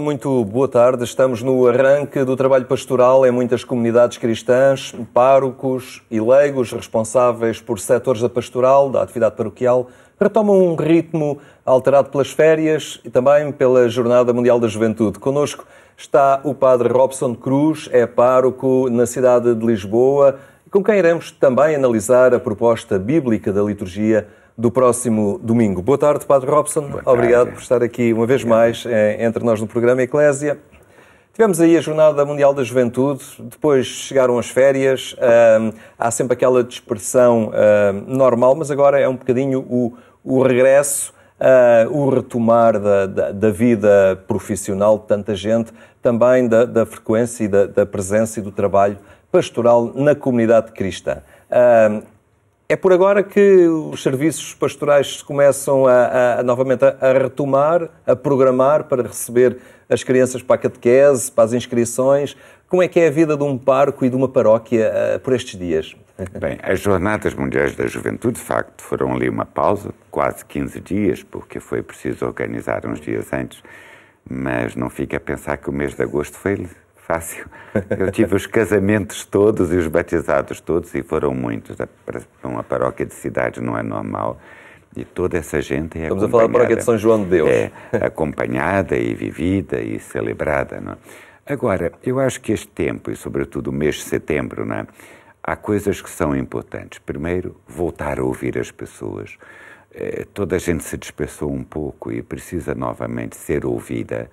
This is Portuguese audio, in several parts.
muito boa tarde. Estamos no arranque do trabalho pastoral em muitas comunidades cristãs, párocos e leigos responsáveis por setores da pastoral, da atividade paroquial, retomam um ritmo alterado pelas férias e também pela Jornada Mundial da Juventude. Conosco está o padre Robson Cruz, é pároco na cidade de Lisboa, com quem iremos também analisar a proposta bíblica da liturgia do próximo domingo. Boa tarde, Padre Robson. Tarde. Obrigado por estar aqui uma vez mais eh, entre nós no programa Eclésia. Tivemos aí a Jornada Mundial da Juventude, depois chegaram as férias, há sempre aquela dispersão normal, mas agora é um bocadinho o, o regresso, ah, o retomar da, da, da, vida profissional de tanta gente, também da, da frequência e da, da presença e do trabalho pastoral na comunidade cristã. É por agora que os serviços pastorais começam a, a, a, novamente a, retomar, a programar para receber as crianças para a catequese, para as inscrições. Como é que é a vida de um parco e de uma paróquia uh, por estes dias? Bem, as Jornadas Mundiais da Juventude, de facto, foram ali uma pausa, quase 15 dias, porque foi preciso organizar uns dias antes, mas não fica a pensar que o mês de agosto foi fácil. Eu tive os casamentos todos e os batizados todos, e foram muitos. Para uma paróquia de cidade não é normal. E toda essa gente é Estamos a falar da paróquia de São João de Deus. É, acompanhada e vivida e celebrada. Não é? Agora, eu acho que este tempo, e sobretudo o mês de setembro, não é? há coisas que são importantes. Primeiro, voltar a ouvir as pessoas. Eh, toda a gente se dispersou um pouco e precisa novamente ser ouvida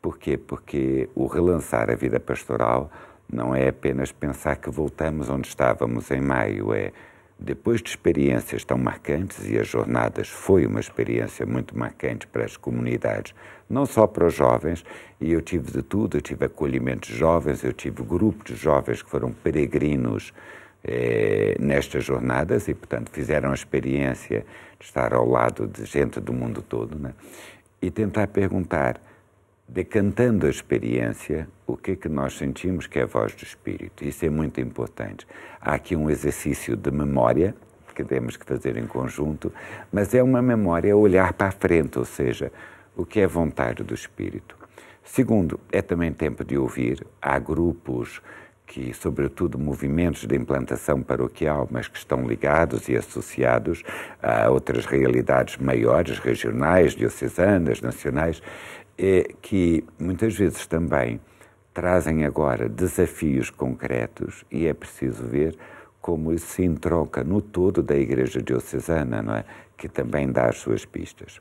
por quê? Porque o relançar a vida pastoral não é apenas pensar que voltamos onde estávamos em maio, é depois de experiências tão marcantes, e as jornadas foi uma experiência muito marcante para as comunidades, não só para os jovens, e eu tive de tudo, eu tive acolhimento de jovens, eu tive grupo de jovens que foram peregrinos eh, nestas jornadas e, portanto, fizeram a experiência de estar ao lado de gente do mundo todo, né? e tentar perguntar decantando a experiência, o que é que nós sentimos que é a voz do Espírito. Isso é muito importante. Há aqui um exercício de memória que temos que fazer em conjunto, mas é uma memória olhar para a frente, ou seja, o que é vontade do Espírito. Segundo, é também tempo de ouvir. Há grupos que, sobretudo, movimentos de implantação paroquial, mas que estão ligados e associados a outras realidades maiores, regionais, diocesanas, nacionais, é que muitas vezes também trazem agora desafios concretos e é preciso ver como isso se entroca no todo da Igreja Diocesana, não é? que também dá as suas pistas.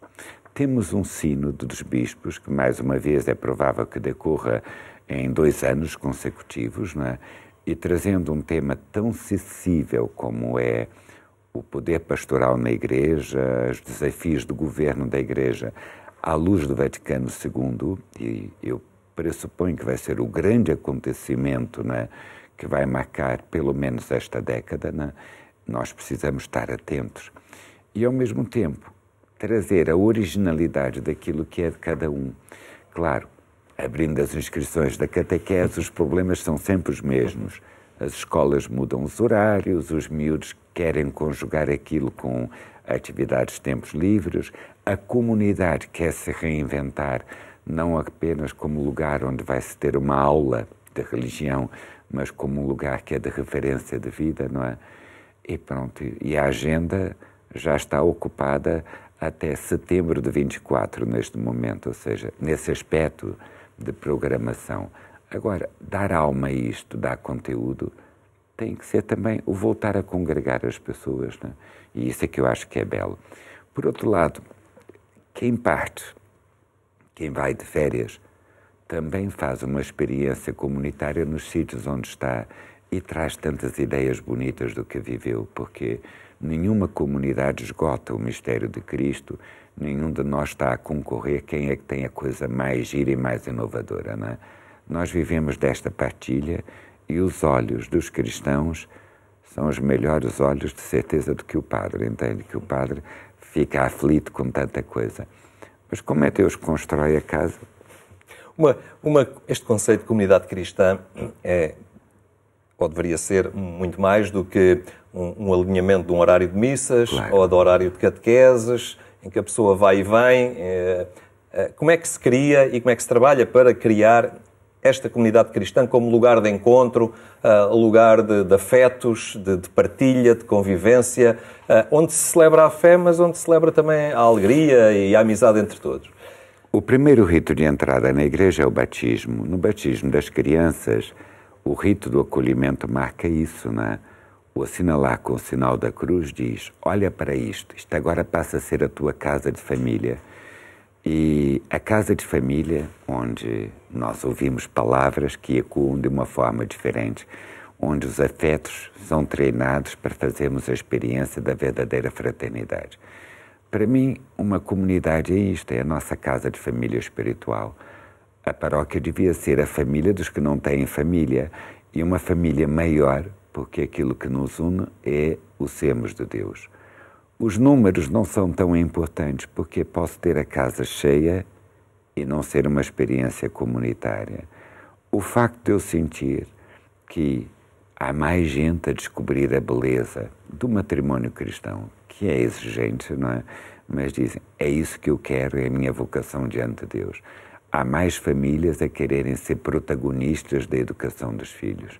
Temos um sínodo dos bispos, que mais uma vez é provável que decorra em dois anos consecutivos, não é? e trazendo um tema tão sensível como é o poder pastoral na Igreja, os desafios do governo da Igreja, à luz do Vaticano II, e eu pressuponho que vai ser o grande acontecimento né, que vai marcar pelo menos esta década, né, nós precisamos estar atentos e, ao mesmo tempo, trazer a originalidade daquilo que é de cada um. Claro, abrindo as inscrições da catequese, os problemas são sempre os mesmos. As escolas mudam os horários, os miúdos querem conjugar aquilo com atividades de tempos livres, a comunidade quer se reinventar, não apenas como lugar onde vai-se ter uma aula de religião, mas como um lugar que é de referência de vida, não é? E pronto, e a agenda já está ocupada até setembro de 24 neste momento, ou seja, nesse aspecto de programação. Agora, dar alma a isto, dar conteúdo, tem que ser também o voltar a congregar as pessoas, não é? e isso é que eu acho que é belo. Por outro lado, quem parte, quem vai de férias, também faz uma experiência comunitária nos sítios onde está e traz tantas ideias bonitas do que viveu, porque nenhuma comunidade esgota o mistério de Cristo, nenhum de nós está a concorrer quem é que tem a coisa mais gira e mais inovadora. Não é? Nós vivemos desta partilha e os olhos dos cristãos são os melhores olhos de certeza do que o padre, entende? Que o padre fica aflito com tanta coisa. Mas como é que Deus constrói a casa? Uma, uma, este conceito de comunidade cristã é, ou deveria ser, muito mais do que um, um alinhamento de um horário de missas claro. ou de horário de catequeses, em que a pessoa vai e vem. É, como é que se cria e como é que se trabalha para criar esta comunidade cristã como lugar de encontro, ah, lugar de, de afetos, de, de, partilha, de convivência, ah, onde se celebra a fé, mas onde se celebra também a alegria e a amizade entre todos. O primeiro rito de entrada na igreja é o batismo. No batismo das crianças, o rito do acolhimento marca isso, né? O assinalar com o sinal da cruz diz: Olha para isto, isto agora passa a ser a tua casa de família. E a casa de família, onde nós ouvimos palavras que ecoam de uma forma diferente, onde os afetos são treinados para fazermos a experiência da verdadeira fraternidade. Para mim, uma comunidade é isto, é a nossa casa de família espiritual. A paróquia devia ser a família dos que não têm família e uma família maior, porque aquilo que nos une é o sermos de Deus. Os números não são tão importantes porque posso ter a casa cheia e não ser uma experiência comunitária. O facto de eu sentir que há mais gente a descobrir a beleza do matrimônio cristão, que é exigente, não é? Mas dizem, é isso que eu quero, é a minha vocação diante de Deus. Há mais famílias a quererem ser protagonistas da educação dos filhos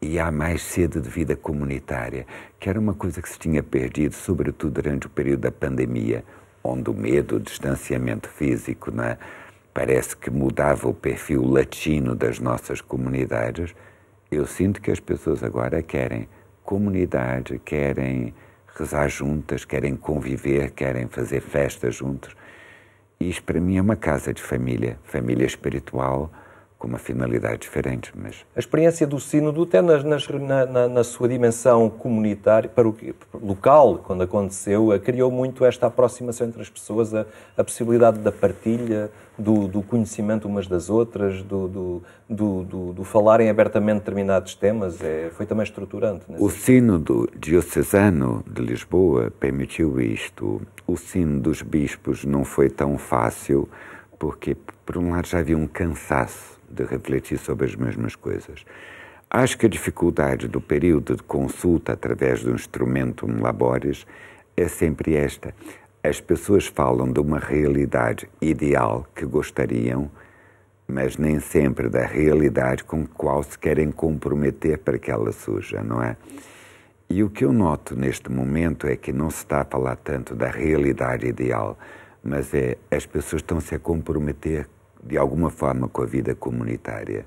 e há mais cedo de vida comunitária, que era uma coisa que se tinha perdido, sobretudo durante o período da pandemia, onde o medo, o distanciamento físico, né, parece que mudava o perfil latino das nossas comunidades. Eu sinto que as pessoas agora querem comunidade, querem rezar juntas, querem conviver, querem fazer festas juntos. E isso para mim é uma casa de família, família espiritual com uma finalidade diferente. Mas... A experiência do Sínodo, até nas, nas, na, na, sua dimensão comunitária, para o, local, quando aconteceu, eh, criou muito esta aproximação entre as pessoas, a, a possibilidade da partilha, do, do, conhecimento umas das outras, do, do, do, do falarem abertamente determinados temas, é, foi também estruturante. Né? O Sínodo Diocesano de Lisboa permitiu isto. O Sínodo dos Bispos não foi tão fácil, porque, por um lado, já havia um cansaço de refletir sobre as mesmas coisas. Acho que a dificuldade do período de consulta através do instrumento labores é sempre esta. As pessoas falam de uma realidade ideal que gostariam, mas nem sempre da realidade com a qual se querem comprometer para que ela surja, não é? E o que eu noto neste momento é que não se está a falar tanto da realidade ideal, mas é as pessoas estão se a comprometer de alguma forma com a vida comunitária.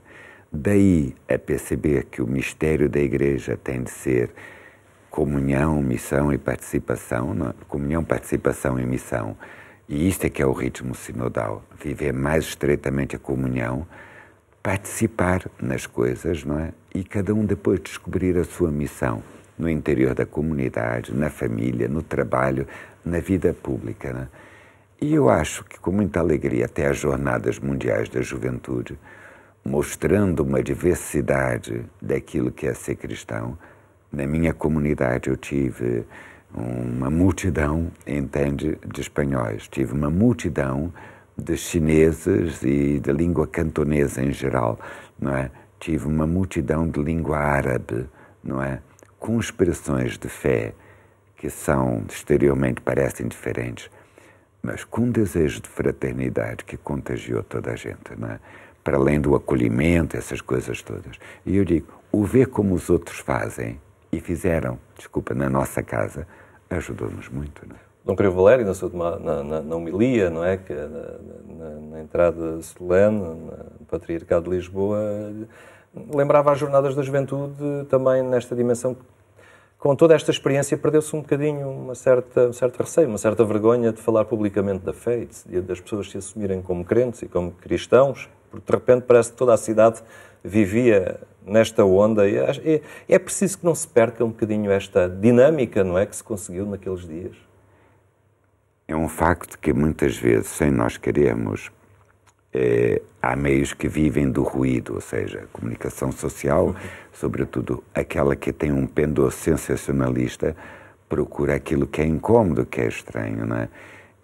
Daí a perceber que o mistério da Igreja tem de ser comunhão, missão e participação, não? É? comunhão, participação e missão. E isto é que é o ritmo sinodal, viver mais estreitamente a comunhão, participar nas coisas, não é? E cada um depois descobrir a sua missão no interior da comunidade, na família, no trabalho, na vida pública, não é? E eu acho que, com muita alegria, até as Jornadas Mundiais da Juventude, mostrando uma diversidade daquilo que é ser cristão, na minha comunidade eu tive uma multidão, entende, de espanhóis, tive uma multidão de chineses e da língua cantonesa em geral, não é? Tive uma multidão de língua árabe, não é? Com expressões de fé que são exteriormente parecem diferentes, mas com um desejo de fraternidade que contagiou toda a gente, né? para além do acolhimento, essas coisas todas. E eu digo, o ver como os outros fazem e fizeram, desculpa, na nossa casa, ajudou-nos muito. Né? Dom Pedro Valério, na, sua, na, na, na, homilia, não é? Que, é na, na entrada solene, no Patriarcado de Lisboa, lembrava as Jornadas da Juventude também nesta dimensão com toda esta experiência, perdeu-se um bocadinho uma certa, um certo receio, uma certa vergonha de falar publicamente da fé e das pessoas se assumirem como crentes e como cristãos, porque de repente parece que toda a cidade vivia nesta onda e é preciso que não se perca um bocadinho esta dinâmica, não é, que se conseguiu naqueles dias. É um facto que muitas vezes, sem nós querermos, eh, há meios que vivem do ruído, ou seja, a comunicação social, uhum. sobretudo aquela que tem um pendor sensacionalista, procura aquilo que é incômodo, que é estranho, não é?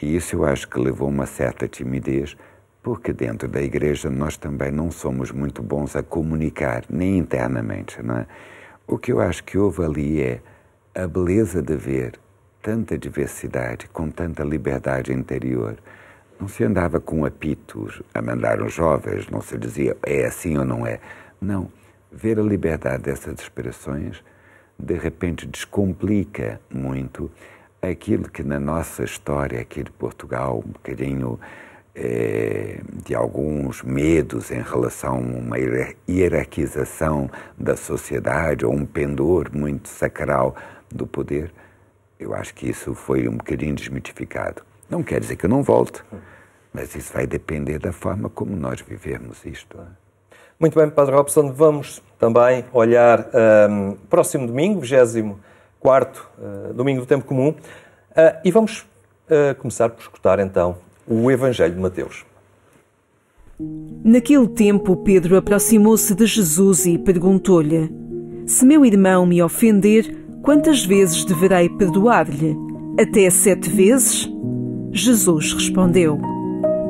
E isso eu acho que levou uma certa timidez, porque dentro da igreja nós também não somos muito bons a comunicar, nem internamente, não é? O que eu acho que houve ali é a beleza de ver tanta diversidade, com tanta liberdade interior, não se andava com apitos a mandar os jovens, não se dizia é assim ou não é. Não. Ver a liberdade dessas expressões de repente descomplica muito aquilo que na nossa história aqui de Portugal, um bocadinho eh, de alguns medos em relação a uma hierarquização da sociedade ou um pendor muito sacral do poder, eu acho que isso foi um bocadinho desmitificado. Não quer dizer que eu não volto, mas isso vai depender da forma como nós vivermos isto. Muito bem, Padre Robson, vamos também olhar um, próximo domingo, 24 uh, hum, domingo do tempo comum, uh, e vamos uh, começar por escutar então o Evangelho de Mateus. Naquele tempo, Pedro aproximou-se de Jesus e perguntou-lhe: Se meu irmão me ofender, quantas vezes deverei perdoar-lhe? Até sete vezes? Jesus respondeu: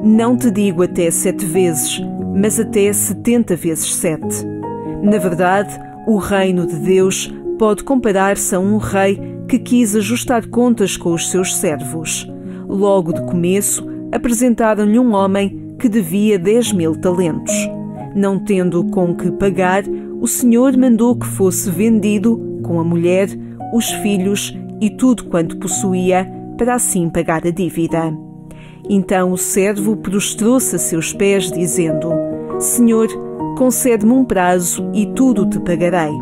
Não te digo até sete vezes, mas até setenta vezes sete. Na verdade, o reino de Deus pode comparar-se a um rei que quis ajustar contas com os seus servos. Logo de começo, apresentaram-lhe um homem que devia dez mil talentos. Não tendo com que pagar, o senhor mandou que fosse vendido, com a mulher, os filhos e tudo quanto possuía, para assim pagar a dívida. Então o servo prostrou-se a seus pés, dizendo: Senhor, concede-me um prazo e tudo te pagarei.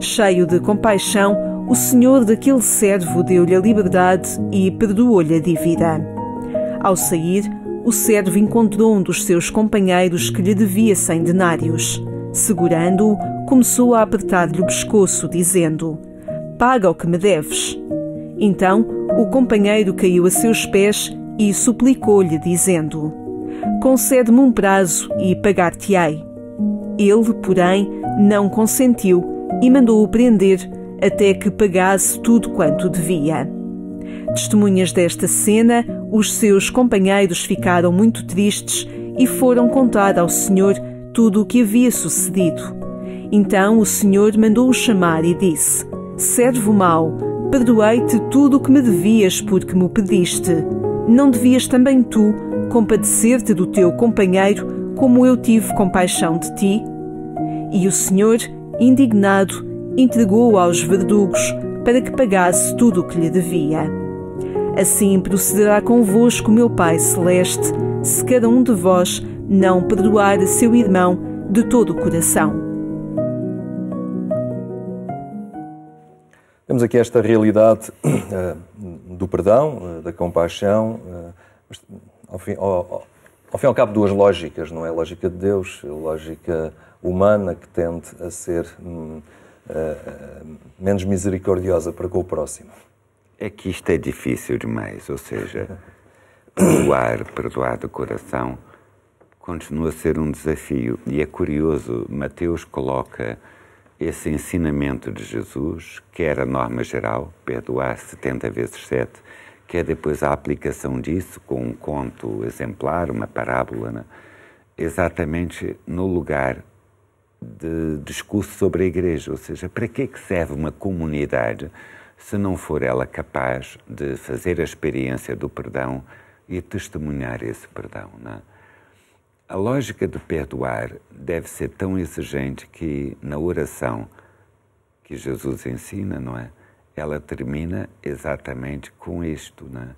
Cheio de compaixão, o senhor daquele servo deu-lhe a liberdade e perdoou-lhe a dívida. Ao sair, o servo encontrou um dos seus companheiros que lhe devia cem denários. Segurando-o, começou a apertar-lhe o pescoço, dizendo: Paga o que me deves. Então o companheiro caiu a seus pés e suplicou-lhe, dizendo: Concede-me um prazo e pagar-te-ei. Ele, porém, não consentiu e mandou-o prender até que pagasse tudo quanto devia. Testemunhas desta cena, os seus companheiros ficaram muito tristes e foram contar ao Senhor tudo o que havia sucedido. Então o Senhor mandou-o chamar e disse: Servo mau, Perdoei-te tudo o que me devias porque me pediste. Não devias também tu compadecer-te do teu companheiro como eu tive compaixão de ti? E o Senhor, indignado, entregou-o aos verdugos para que pagasse tudo o que lhe devia. Assim procederá convosco meu Pai Celeste, se cada um de vós não perdoar a seu irmão de todo o coração. Temos aqui esta realidade uh, do perdão, uh, da compaixão, uh, mas, ao, fim, ao, ao fim e ao cabo, duas lógicas, não é? A lógica de Deus, a lógica humana que tende a ser um, menos misericordiosa para com o próximo. É que isto é difícil demais, ou seja, perdoar, perdoar do coração, continua a ser um desafio. E é curioso, Mateus coloca esse ensinamento de Jesus, quer a norma geral, perdoar 70 vezes 7, quer depois a aplicação disso com um conto exemplar, uma parábola, né? exatamente no lugar de discurso sobre a igreja, ou seja, para que é serve uma comunidade se não for ela capaz de fazer a experiência do perdão e testemunhar esse perdão, não é? A lógica do perdoar deve ser tão exigente que, na oração que Jesus ensina, não é? Ela termina exatamente com isto, né?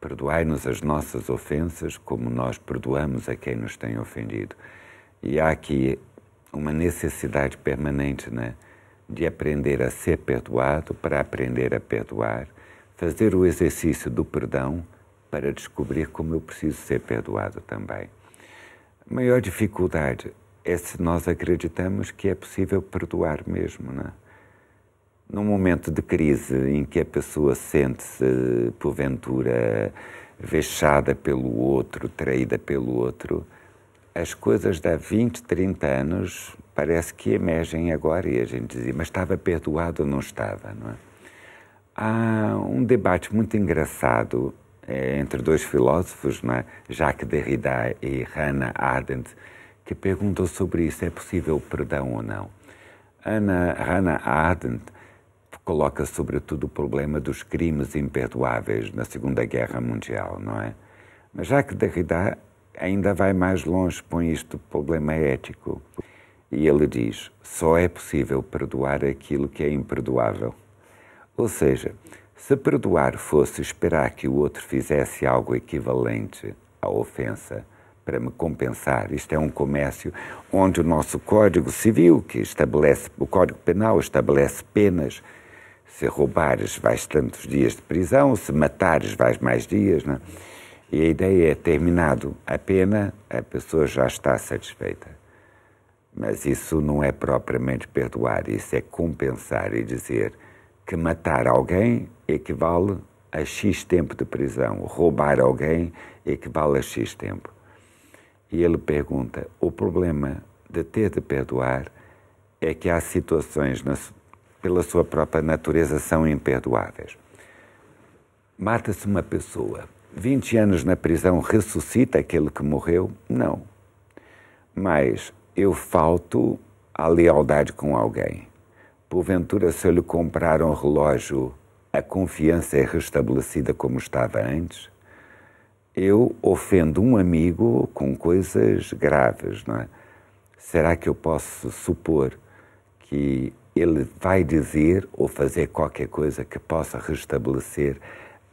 Perdoai-nos as nossas ofensas como nós perdoamos a quem nos tem ofendido. E há aqui uma necessidade permanente, né? De aprender a ser perdoado para aprender a perdoar, fazer o exercício do perdão para descobrir como eu preciso ser perdoado também maior dificuldade é se nós acreditamos que é possível perdoar mesmo, né? Num momento de crise em que a pessoa sente-se, porventura, vexada pelo outro, traída pelo outro, as coisas de há 20, 30 anos parece que emergem agora e a gente dizia, mas estava perdoado ou não estava, não é? Há um debate muito engraçado é, entre dois filósofos, é? Jacques Derrida e Hannah Arendt, que perguntou sobre isso, é possível perdão ou não. Anna, Hannah Arendt coloca sobretudo o problema dos crimes imperdoáveis na Segunda Guerra Mundial, não é? Mas Jacques Derrida ainda vai mais longe, põe isto problema é ético. E ele diz: só é possível perdoar aquilo que é imperdoável. Ou seja, se perdoar fosse esperar que o outro fizesse algo equivalente à ofensa para me compensar, isto é um comércio onde o nosso Código Civil, que estabelece, o Código Penal estabelece penas. Se roubares, vais tantos dias de prisão, se matares, vais mais dias. Não? É? E a ideia é: terminado a pena, a pessoa já está satisfeita. Mas isso não é propriamente perdoar, isso é compensar e dizer que matar alguém equivale a X tempo de prisão, roubar alguém equivale a X tempo. E ele pergunta: o problema de ter de perdoar é que há situações, na, pela sua própria natureza, são imperdoáveis. Mata-se uma pessoa, 20 anos na prisão ressuscita aquele que morreu? Não. Mas eu falto à lealdade com alguém. Porventura, se eu lhe comprar um relógio, a confiança é restabelecida como estava antes? Eu ofendo um amigo com coisas graves, não é? Será que eu posso supor que ele vai dizer ou fazer qualquer coisa que possa restabelecer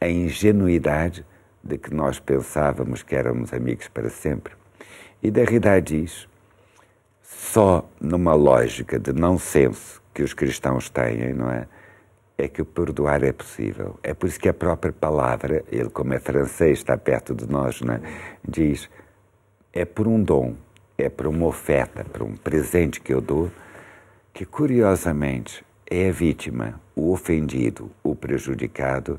a ingenuidade de que nós pensávamos que éramos amigos para sempre? E Derrida diz só numa lógica de não senso que os cristãos têm, não é? É que o perdoar é possível. É por isso que a própria palavra, ele como é francês, está perto de nós, não é? diz, é por um dom, é por uma oferta, por um presente que eu dou, que curiosamente é a vítima, o ofendido, o prejudicado,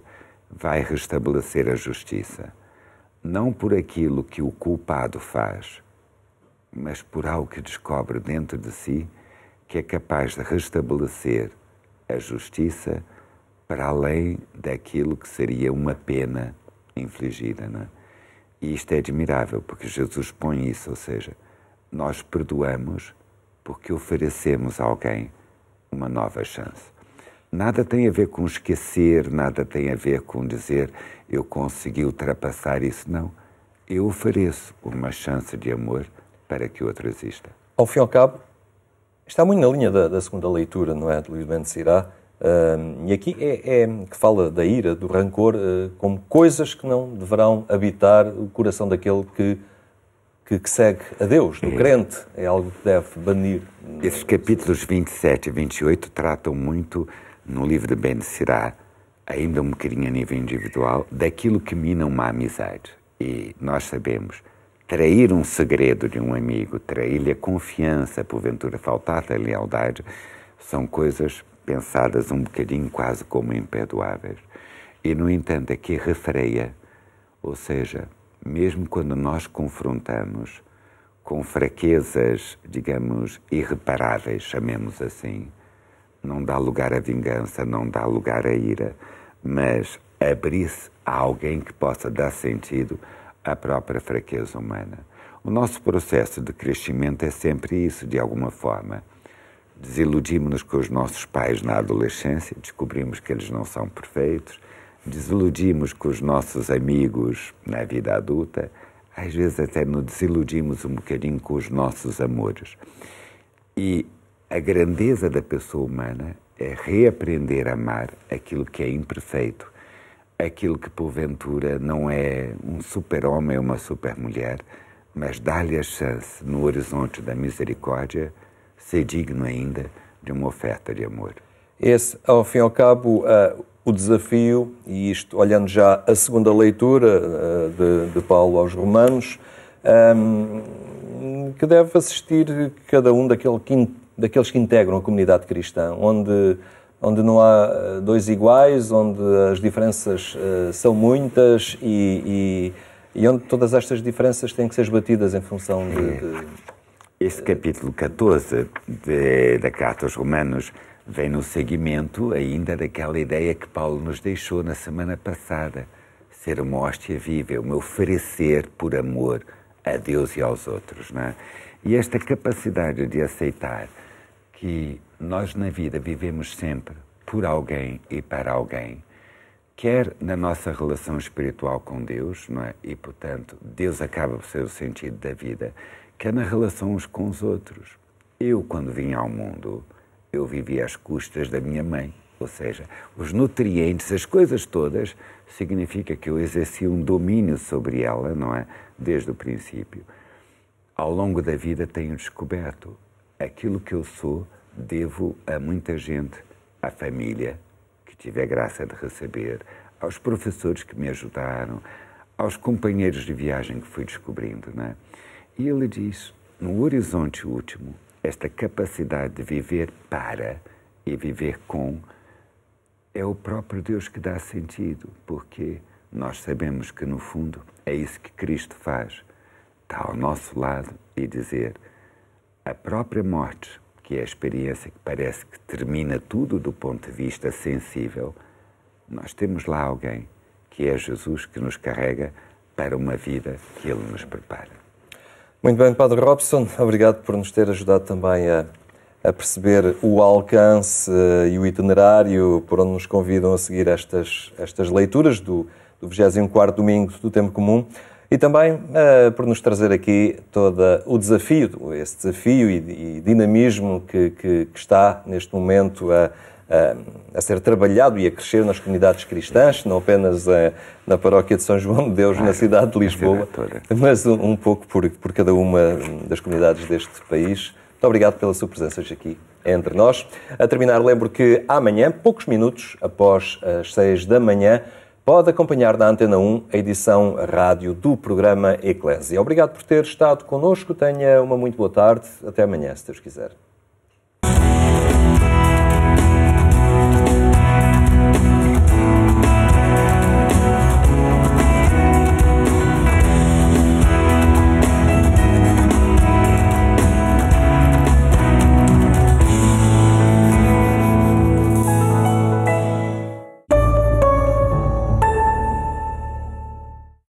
vai restabelecer a justiça. Não por aquilo que o culpado faz, mas por algo que descobre dentro de si que é capaz de restabelecer a justiça para além daquilo que seria uma pena infligida. Não é? E isto é admirável, porque Jesus põe isso, ou seja, nós perdoamos porque oferecemos a alguém uma nova chance. Nada tem a ver com esquecer, nada tem a ver com dizer eu consegui ultrapassar isso, não. Eu ofereço uma chance de amor para que outro exista. Ao fim e ao cabo, está muito na linha da, da segunda leitura, não é, de Luís Bento Sirá, uh, e aqui é, é, que fala da ira, do rancor, uh, como coisas que não deverão habitar o coração daquele que, que, que segue a Deus, do é. crente, é algo que deve banir. Esses capítulos 27 e 28 tratam muito, no livro de Ben Sirá, ainda um bocadinho a nível individual, daquilo que mina uma amizade. E nós sabemos Trair um segredo de um amigo, trair-lhe a confiança, porventura faltar-lhe a lealdade, são coisas pensadas um bocadinho quase como imperdoáveis. E, no entanto, aqui refreia, ou seja, mesmo quando nós confrontamos com fraquezas, digamos, irreparáveis, chamemos assim, não dá lugar à vingança, não dá lugar à ira, mas abrir-se a alguém que possa dar sentido a própria fraqueza humana. O nosso processo de crescimento é sempre isso, de alguma forma. Desiludimos-nos com os nossos pais na adolescência, descobrimos que eles não são perfeitos, desiludimos com os nossos amigos na vida adulta, às vezes até nos desiludimos um bocadinho com os nossos amores. E a grandeza da pessoa humana é reaprender a amar aquilo que é imperfeito, aquilo que porventura não é um super-homem ou uma super-mulher, mas dá-lhe a chance, no horizonte da misericórdia, ser digno ainda de uma oferta de amor. Esse, ao fim e ao cabo, uh, o desafio, e isto olhando já a segunda leitura uh, de, de, Paulo aos Romanos, um, ehm, que deve assistir cada um daquele que in, daqueles que integram a comunidade cristã, onde onde não há eh, dois iguais, onde as diferenças uh, são muitas e, e, e, onde todas estas diferenças têm que ser esbatidas em função de. de... Este capítulo 14 de, da Carta aos Romanos vem no seguimento ainda daquela ideia que Paulo nos deixou na semana passada. Ser uma hóstia viva, é me oferecer por amor a Deus e aos outros. Não é? E esta capacidade de aceitar que nós na vida vivemos sempre por alguém e para alguém, quer na nossa relação espiritual com Deus, não é? E portanto, Deus acaba por ser o sentido da vida, quer na relação uns com os outros. Eu quando vim ao mundo, eu vivia às custas da minha mãe, ou seja, os nutrientes, as coisas todas, significa que eu exerci um domínio sobre ela, não é? Desde o princípio. Ao longo da vida tenho descoberto aquilo que eu sou devo a muita gente, à família que tive a graça de receber, aos professores que me ajudaram, aos companheiros de viagem que fui descobrindo. Né? E ele diz: no horizonte último, esta capacidade de viver para e viver com é o próprio Deus que dá sentido, porque nós sabemos que, no fundo, é isso que Cristo faz. Está ao nosso lado e dizer: a própria morte que é a experiência que parece que termina tudo do ponto de vista sensível, nós temos lá alguém que é Jesus que nos carrega para uma vida que Ele nos prepara. Muito bem, Padre Robson, obrigado por nos ter ajudado também a, a perceber o alcance eh, e o itinerário por onde nos convidam a seguir estas, estas leituras do, do 24 Domingo do Tempo Comum e também uh, por nos trazer aqui todo o desafio, esse desafio e, e dinamismo que, que, que, está neste momento a, a, a, ser trabalhado e a crescer nas comunidades cristãs, não apenas a, eh, na paróquia de São João de Deus, ah, na cidade de Lisboa, mas um, um pouco por, por cada uma das comunidades deste país. Muito obrigado pela sua presença hoje aqui entre nós. A terminar, lembro que amanhã, poucos minutos após as seis da manhã, Pode acompanhar na Antena 1 a edição rádio do programa Eclésia. Obrigado por ter estado connosco. Tenha uma muito boa tarde. Até amanhã, se Deus quiser.